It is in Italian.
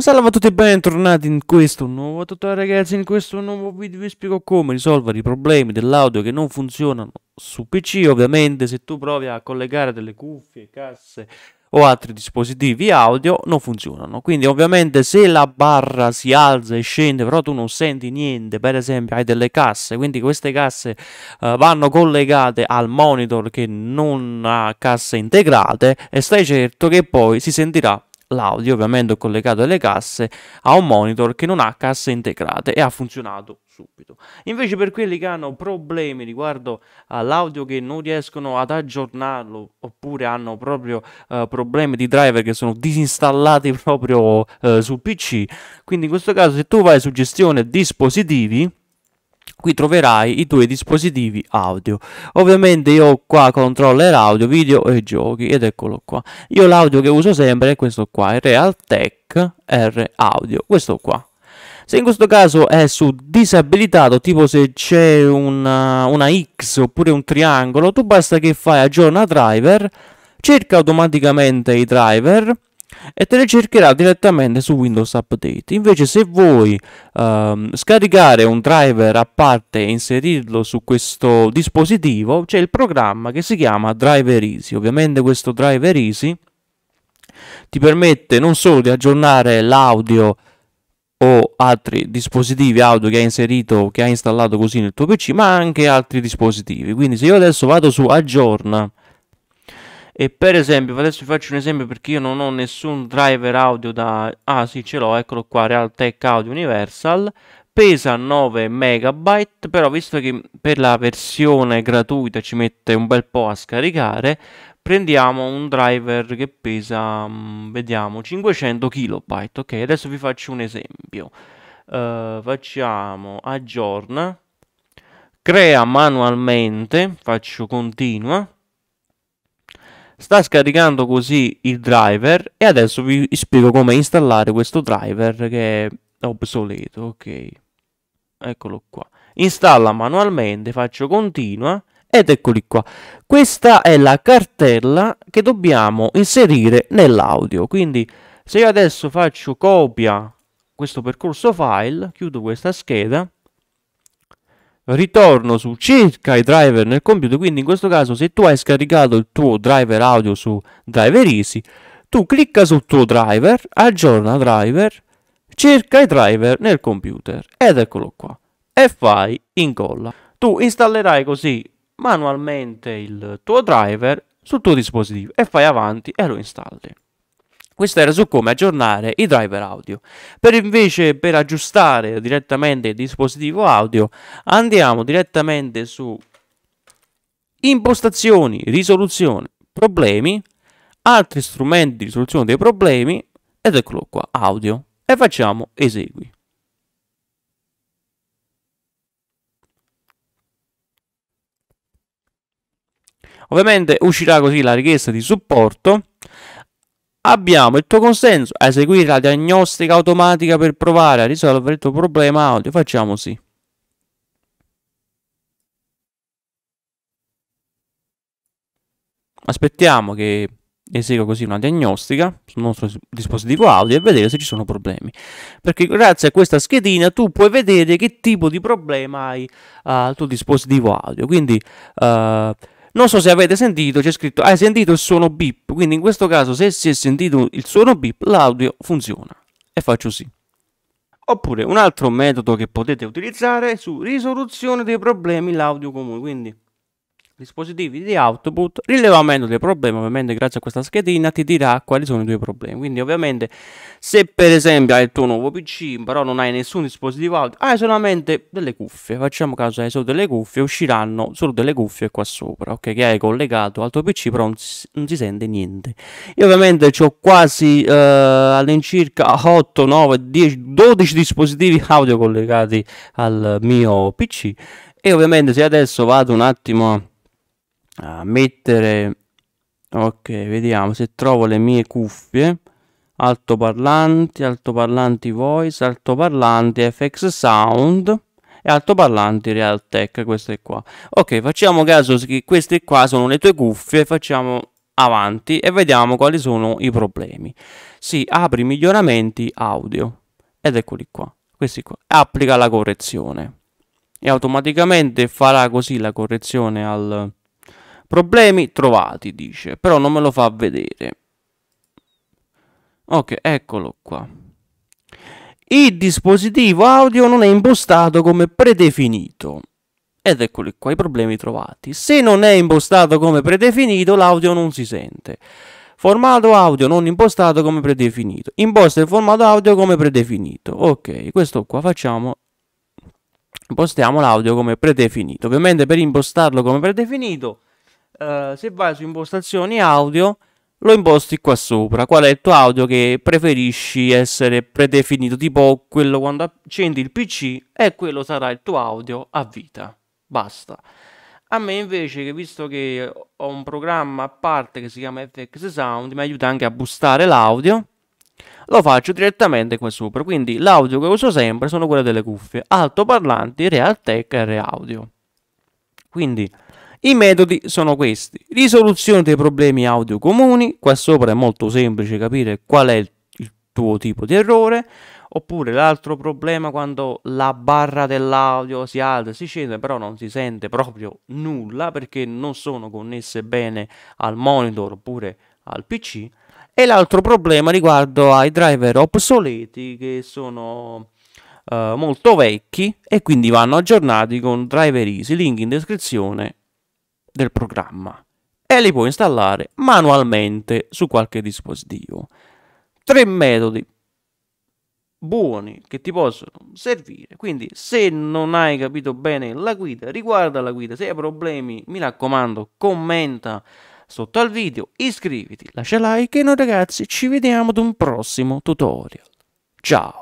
Salve a tutti e bentornati in questo nuovo tutorial ragazzi, in questo nuovo video vi spiego come risolvere i problemi dell'audio che non funzionano su PC ovviamente se tu provi a collegare delle cuffie, casse o altri dispositivi audio non funzionano quindi ovviamente se la barra si alza e scende però tu non senti niente per esempio hai delle casse quindi queste casse uh, vanno collegate al monitor che non ha casse integrate e stai certo che poi si sentirà l'audio, ovviamente collegato alle casse, a un monitor che non ha casse integrate e ha funzionato subito. Invece per quelli che hanno problemi riguardo all'audio che non riescono ad aggiornarlo oppure hanno proprio eh, problemi di driver che sono disinstallati proprio eh, sul PC, quindi in questo caso se tu vai su gestione dispositivi qui troverai i tuoi dispositivi audio ovviamente io ho qua controller audio video e giochi ed eccolo qua io l'audio che uso sempre è questo qua il Realtek R audio questo qua se in questo caso è su disabilitato tipo se c'è una, uh, una X oppure un triangolo tu basta che fai aggiorna driver cerca automaticamente i driver e te le cercherà direttamente su Windows Update. Invece se vuoi ehm, scaricare un driver a parte e inserirlo su questo dispositivo, c'è il programma che si chiama Driver Easy. Ovviamente questo Driver Easy ti permette non solo di aggiornare l'audio o altri dispositivi audio che hai inserito, che hai installato così nel tuo PC, ma anche altri dispositivi. Quindi se io adesso vado su aggiorna e per esempio, adesso vi faccio un esempio perché io non ho nessun driver audio da... Ah sì, ce l'ho, eccolo qua, Realtek Audio Universal. Pesa 9 MB, però visto che per la versione gratuita ci mette un bel po' a scaricare, prendiamo un driver che pesa, mm, vediamo, 500 KB. Ok, adesso vi faccio un esempio. Uh, facciamo aggiorna, crea manualmente, faccio continua sta scaricando così il driver e adesso vi spiego come installare questo driver che è obsoleto ok eccolo qua installa manualmente faccio continua ed eccoli qua questa è la cartella che dobbiamo inserire nell'audio quindi se io adesso faccio copia questo percorso file chiudo questa scheda ritorno su circa i driver nel computer quindi in questo caso se tu hai scaricato il tuo driver audio su driver easy tu clicca sul tuo driver aggiorna driver cerca i driver nel computer ed eccolo qua e fai incolla tu installerai così manualmente il tuo driver sul tuo dispositivo e fai avanti e lo installi questo era su come aggiornare i driver audio. Per invece per aggiustare direttamente il dispositivo audio andiamo direttamente su impostazioni, risoluzione, problemi, altri strumenti di risoluzione dei problemi ed eccolo qua, audio e facciamo esegui. Ovviamente uscirà così la richiesta di supporto Abbiamo il tuo consenso a eseguire la diagnostica automatica per provare a risolvere il tuo problema audio. Facciamo sì. Aspettiamo che esegua così una diagnostica sul nostro dispositivo audio e vedere se ci sono problemi. Perché grazie a questa schedina tu puoi vedere che tipo di problema hai ah, al tuo dispositivo audio. Quindi uh, non so se avete sentito, c'è scritto hai sentito il suono beep, quindi in questo caso se si è sentito il suono beep l'audio funziona e faccio sì. Oppure un altro metodo che potete utilizzare è su risoluzione dei problemi l'audio comune, quindi dispositivi di output, rilevamento dei problemi, ovviamente grazie a questa schedina ti dirà quali sono i tuoi problemi, quindi ovviamente se per esempio hai il tuo nuovo PC però non hai nessun dispositivo audio, hai solamente delle cuffie, facciamo caso hai solo delle cuffie, usciranno solo delle cuffie qua sopra, ok, che hai collegato al tuo PC però non si, non si sente niente. Io ovviamente ho quasi eh, all'incirca 8, 9, 10, 12 dispositivi audio collegati al mio PC e ovviamente se adesso vado un attimo uh, mettere ok vediamo se trovo le mie cuffie altoparlanti altoparlanti voice altoparlanti fx sound e altoparlanti realtech queste qua ok facciamo caso che queste qua sono le tue cuffie facciamo avanti e vediamo quali sono i problemi si apri miglioramenti audio ed eccoli qua questi qua applica la correzione e automaticamente farà così la correzione al Problemi trovati, dice, però non me lo fa vedere. Ok, eccolo qua. Il dispositivo audio non è impostato come predefinito. Ed eccoli qua i problemi trovati. Se non è impostato come predefinito, l'audio non si sente. Formato audio non impostato come predefinito. Imposta il formato audio come predefinito. Ok, questo qua facciamo. Impostiamo l'audio come predefinito. Ovviamente per impostarlo come predefinito eh, se vai su impostazioni audio lo imposti qua sopra qual è il tuo audio che preferisci essere predefinito tipo quello quando accendi il pc e quello sarà il tuo audio a vita basta a me invece che visto che ho un programma a parte che si chiama FX Sound mi aiuta anche a boostare l'audio lo faccio direttamente qua sopra quindi l'audio che uso sempre sono quelle delle cuffie altoparlanti Realtek e Reaudio quindi i metodi sono questi. Risoluzione dei problemi audio comuni, qua sopra è molto semplice capire qual è il, tuo tipo di errore, oppure l'altro problema quando la barra dell'audio si alza e si scende però non si sente proprio nulla perché non sono connesse bene al monitor oppure al PC e l'altro problema riguardo ai driver obsoleti che sono eh, molto vecchi e quindi vanno aggiornati con driver easy link in descrizione del programma e li puoi installare manualmente su qualche dispositivo. Tre metodi buoni che ti possono servire. Quindi, se non hai capito bene la guida, riguarda la guida. Se hai problemi, mi raccomando, commenta sotto al video, iscriviti, lascia like e noi ragazzi ci vediamo ad un prossimo tutorial. Ciao!